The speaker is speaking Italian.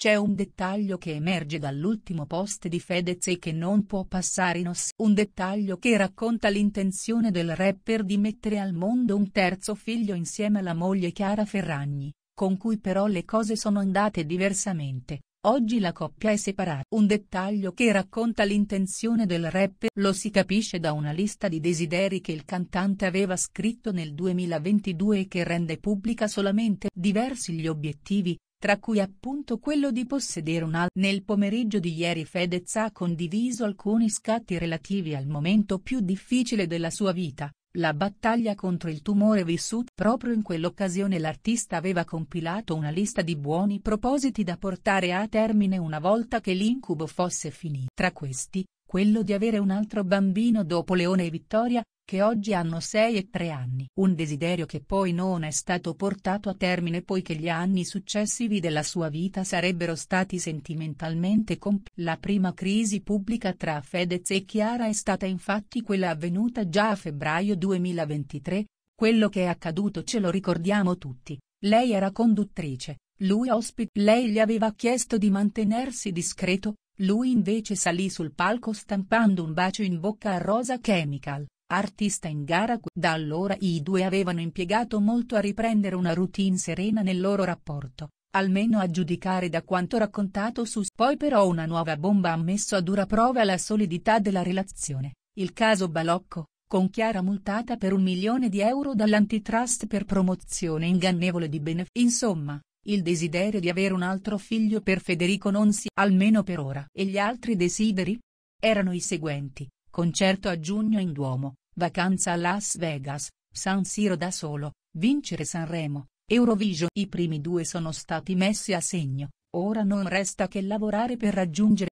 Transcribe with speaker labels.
Speaker 1: C'è un dettaglio che emerge dall'ultimo post di Fedez e che non può passare in inos. Un dettaglio che racconta l'intenzione del rapper di mettere al mondo un terzo figlio insieme alla moglie Chiara Ferragni, con cui però le cose sono andate diversamente. Oggi la coppia è separata. Un dettaglio che racconta l'intenzione del rapper lo si capisce da una lista di desideri che il cantante aveva scritto nel 2022 e che rende pubblica solamente diversi gli obiettivi, tra cui appunto quello di possedere un al. Nel pomeriggio di ieri Fedez ha condiviso alcuni scatti relativi al momento più difficile della sua vita, la battaglia contro il tumore vissuto. Proprio in quell'occasione l'artista aveva compilato una lista di buoni propositi da portare a termine una volta che l'incubo fosse finito. Tra questi, quello di avere un altro bambino dopo Leone e Vittoria, che oggi hanno 6 e 3 anni. Un desiderio che poi non è stato portato a termine poiché gli anni successivi della sua vita sarebbero stati sentimentalmente complicati. La prima crisi pubblica tra Fedez e Chiara è stata infatti quella avvenuta già a febbraio 2023, quello che è accaduto ce lo ricordiamo tutti, lei era conduttrice, lui ospite. Lei gli aveva chiesto di mantenersi discreto, lui invece salì sul palco stampando un bacio in bocca a Rosa Chemical Artista in gara da allora i due avevano impiegato molto a riprendere una routine serena nel loro rapporto, almeno a giudicare da quanto raccontato su Poi però una nuova bomba ha messo a dura prova la solidità della relazione, il caso Balocco, con Chiara multata per un milione di euro dall'antitrust per promozione ingannevole di benefici. Insomma, il desiderio di avere un altro figlio per Federico non si almeno per ora. E gli altri desideri? Erano i seguenti. Concerto a giugno in Duomo, vacanza a Las Vegas, San Siro da solo, vincere Sanremo, Eurovision. I primi due sono stati messi a segno, ora non resta che lavorare per raggiungere